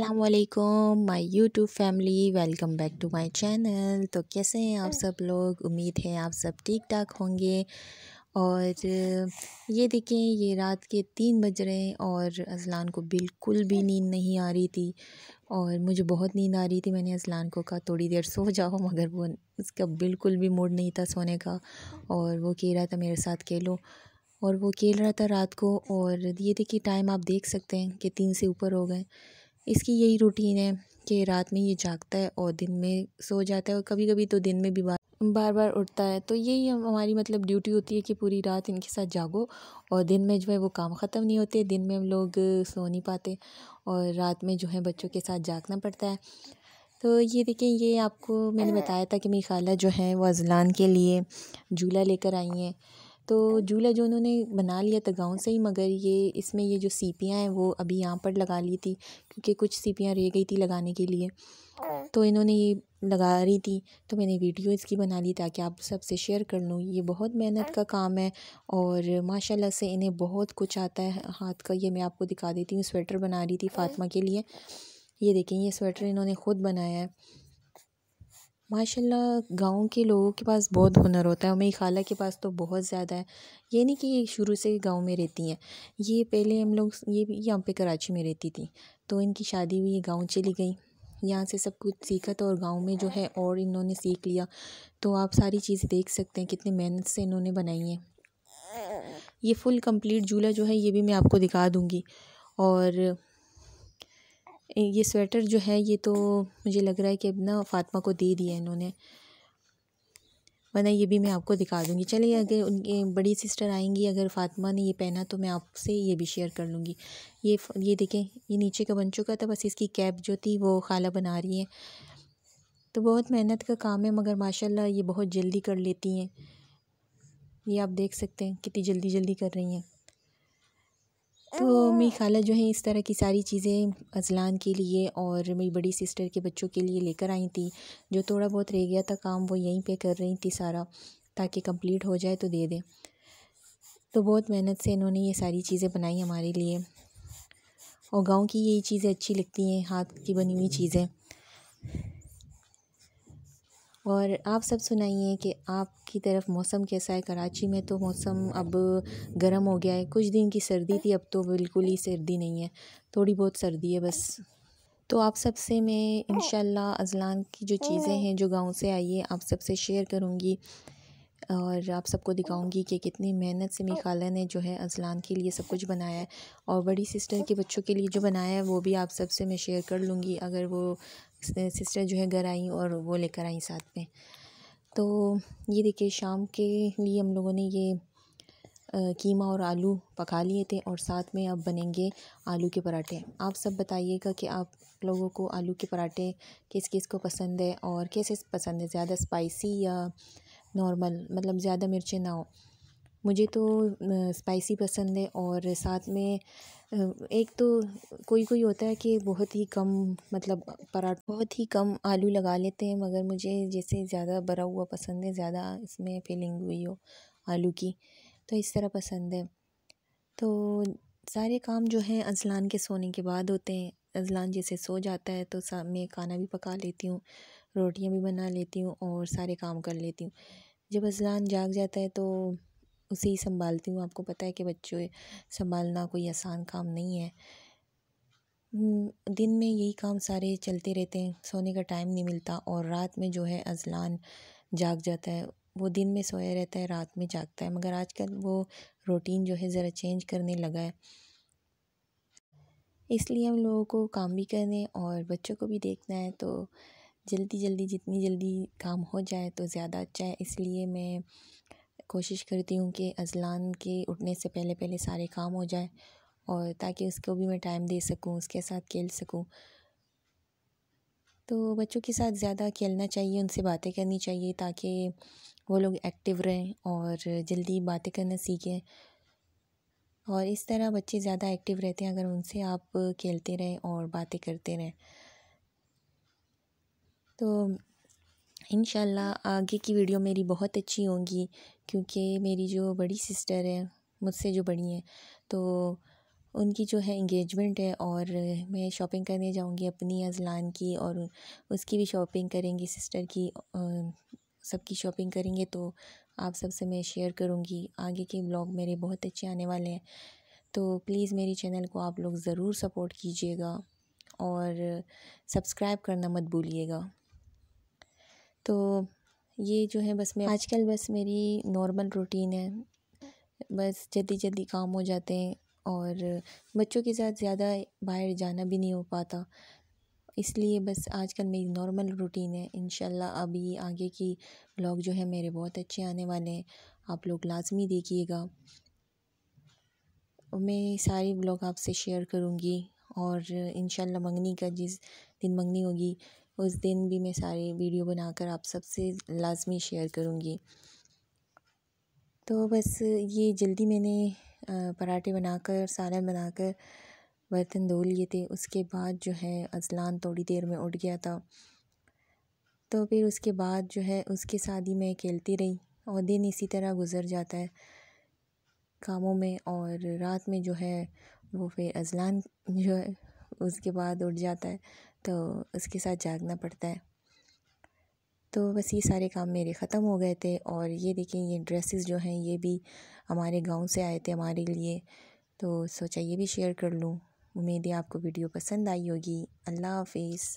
असलकुम my YouTube family welcome back to my channel तो कैसे हैं आप सब लोग उम्मीद है आप सब ठीक ठाक होंगे और ये देखें ये रात के तीन बज रहे हैं और असलान को बिल्कुल भी नींद नहीं आ रही थी और मुझे बहुत नींद आ रही थी मैंने अजलान को कहा थोड़ी देर सो जाओ मगर वो उसका बिल्कुल भी मूड नहीं था सोने का और वो कह रहा था मेरे साथ खेलो और वो खेल रहा था रात को और ये देखिए टाइम आप देख सकते हैं कि तीन से ऊपर हो गए इसकी यही रूटीन है कि रात में ये जागता है और दिन में सो जाता है और कभी कभी तो दिन में भी बार बार बार उठता है तो यही हमारी मतलब ड्यूटी होती है कि पूरी रात इनके साथ जागो और दिन में जो है वो काम ख़त्म नहीं होते दिन में हम लोग सो नहीं पाते और रात में जो है बच्चों के साथ जागना पड़ता है तो ये देखें ये आपको मैंने बताया था कि मेरी खाला जो है वो अजलान के लिए झूला लेकर आई हैं तो झूला जो उन्होंने बना लिया था गाँव से ही मगर ये इसमें ये जो सीपियाँ हैं वो अभी यहाँ पर लगा ली थी क्योंकि कुछ सीपियाँ रह गई थी लगाने के लिए तो इन्होंने ये लगा रही थी तो मैंने वीडियो इसकी बना ली ताकि आप सबसे शेयर कर लूँ ये बहुत मेहनत का काम है और माशाल्लाह से इन्हें बहुत कुछ आता है हाथ का ये मैं आपको दिखा देती हूँ स्वेटर बना रही थी फ़ातिमा के लिए ये देखें ये स्वेटर इन्होंने ख़ुद बनाया है माशाल्लाह गाँव के लोगों के पास बहुत हुनर होता है मेरी खाला के पास तो बहुत ज़्यादा है ये नहीं कि ये शुरू से ही गाँव में रहती हैं ये पहले हम लोग ये भी यहाँ पे कराची में रहती थी तो इनकी शादी हुई गाँव चली गई यहाँ से सब कुछ सीखा था और गाँव में जो है और इन्होंने सीख लिया तो आप सारी चीज़ें देख सकते हैं कितने मेहनत से इन्होंने बनाई हैं ये फुल कम्प्लीट झूला जो है ये भी मैं आपको दिखा दूँगी और ये स्वेटर जो है ये तो मुझे लग रहा है कि अब ना फ़ातिमा को दे दिया इन्होंने वरना ये भी मैं आपको दिखा दूँगी चलिए अगर उनकी बड़ी सिस्टर आएंगी अगर फ़ातिमा ने ये पहना तो मैं आपसे ये भी शेयर कर लूँगी ये ये देखें ये नीचे का बन चुका था बस इसकी कैप जो थी वो खाला बना रही है तो बहुत मेहनत का काम है मगर माशाल्लाह ये बहुत जल्दी कर लेती हैं ये आप देख सकते हैं कितनी जल्दी जल्दी कर रही हैं तो मेरी खाला जो है इस तरह की सारी चीज़ें अजलान के लिए और मेरी बड़ी सिस्टर के बच्चों के लिए लेकर आई थी जो थोड़ा बहुत रह गया था काम वो यहीं पे कर रही थी सारा ताकि कंप्लीट हो जाए तो दे दें तो बहुत मेहनत से इन्होंने ये सारी चीज़ें बनाई हमारे लिए और गांव की यही चीज़ें अच्छी लगती हैं हाथ की बनी हुई चीज़ें और आप सब सुनाइए कि आपकी तरफ मौसम कैसा है कराची में तो मौसम अब गर्म हो गया है कुछ दिन की सर्दी थी अब तो बिल्कुल ही सर्दी नहीं है थोड़ी बहुत सर्दी है बस तो आप सब से मैं इन अज़लान की जो चीज़ें हैं जो गांव से आई है आप सब से शेयर करूँगी और आप सबको दिखाऊंगी कि कितनी मेहनत से मिखाला खाला ने जो है अजलान के लिए सब कुछ बनाया है और बड़ी सिस्टर के बच्चों के लिए जो बनाया है वो भी आप सब से मैं शेयर कर लूँगी अगर वो सिस्टर जो है घर आई और वो लेकर आई साथ में तो ये देखिए शाम के लिए हम लोगों ने ये कीमा और आलू पका लिए थे और साथ में अब बनेंगे आलू के पराठे आप सब बताइएगा कि आप लोगों को आलू के पराठे किस किस को पसंद है और कैसे पसंद है ज़्यादा स्पाइसी या नॉर्मल मतलब ज़्यादा मिर्चें ना हो मुझे तो स्पाइसी पसंद है और साथ में एक तो कोई कोई होता है कि बहुत ही कम मतलब पराठा बहुत ही कम आलू लगा लेते हैं मगर मुझे जैसे ज़्यादा भरा हुआ पसंद है ज़्यादा इसमें फीलिंग हुई हो आलू की तो इस तरह पसंद है तो सारे काम जो हैं अजलान के सोने के बाद होते हैं अजलान जैसे सो जाता है तो मैं खाना भी पका लेती हूँ रोटियां भी बना लेती हूँ और सारे काम कर लेती हूँ जब अज़लान जाग जाता है तो उसे ही संभालती हूँ आपको पता है कि बच्चों संभालना कोई आसान काम नहीं है दिन में यही काम सारे चलते रहते हैं सोने का टाइम नहीं मिलता और रात में जो है अजलान जाग जाता है वो दिन में सोया रहता है रात में जागता है मगर आजकल वो रूटीन जो है ज़रा चेंज करने लगा है इसलिए हम लोगों को काम भी करने और बच्चों को भी देखना है तो जल्दी जल्दी जितनी जल्दी काम हो जाए तो ज़्यादा अच्छा है इसलिए मैं कोशिश करती हूँ कि अज़लान के उठने से पहले पहले सारे काम हो जाए और ताकि उसको भी मैं टाइम दे सकूँ उसके साथ खेल सकूँ तो बच्चों के साथ ज़्यादा खेलना चाहिए उनसे बातें करनी चाहिए ताकि वो लोग एक्टिव रहें और जल्दी बातें करना सीखें और इस तरह बच्चे ज़्यादा एक्टिव रहते हैं अगर उनसे आप खेलते रहें और बातें करते रहें तो इन आगे की वीडियो मेरी बहुत अच्छी होंगी क्योंकि मेरी जो बड़ी सिस्टर है मुझसे जो बड़ी हैं तो उनकी जो है इंगेजमेंट है और मैं शॉपिंग करने जाऊंगी अपनी अजलान की और उसकी भी शॉपिंग करेंगी सिस्टर की सबकी शॉपिंग करेंगे तो आप सबसे मैं शेयर करूंगी आगे के ब्लॉग मेरे बहुत अच्छे आने वाले हैं तो प्लीज़ मेरी चैनल को आप लोग ज़रूर सपोर्ट कीजिएगा और सब्सक्राइब करना मत भूलिएगा तो ये जो है बस मैं आजकल बस मेरी नॉर्मल रूटीन है बस जल्दी जल्दी काम हो जाते हैं और बच्चों के साथ ज़्यादा बाहर जाना भी नहीं हो पाता इसलिए बस आजकल मेरी नॉर्मल रूटीन है इन अभी आगे की ब्लॉग जो है मेरे बहुत अच्छे आने वाले हैं आप लोग लाजमी देखिएगा मैं सारी ब्लॉग आपसे शेयर करूँगी और इन मंगनी का जिस दिन मंगनी होगी उस दिन भी मैं सारी वीडियो बनाकर आप सबसे लाजमी शेयर करूँगी तो बस ये जल्दी मैंने पराठे बनाकर सालन बनाकर बर्तन धो लिए थे उसके बाद जो है अजलान थोड़ी देर में उठ गया था तो फिर उसके बाद जो है उसके साथ ही मैं खेलती रही और दिन इसी तरह गुजर जाता है कामों में और रात में जो है वो फिर अजलान जो है उसके बाद उठ जाता है तो उसके साथ जागना पड़ता है तो बस ये सारे काम मेरे ख़त्म हो गए थे और ये देखिए ये ड्रेसेस जो हैं ये भी हमारे गांव से आए थे हमारे लिए तो सोचा ये भी शेयर कर लूँ उम्मीद है आपको वीडियो पसंद आई होगी अल्लाह हाफिज़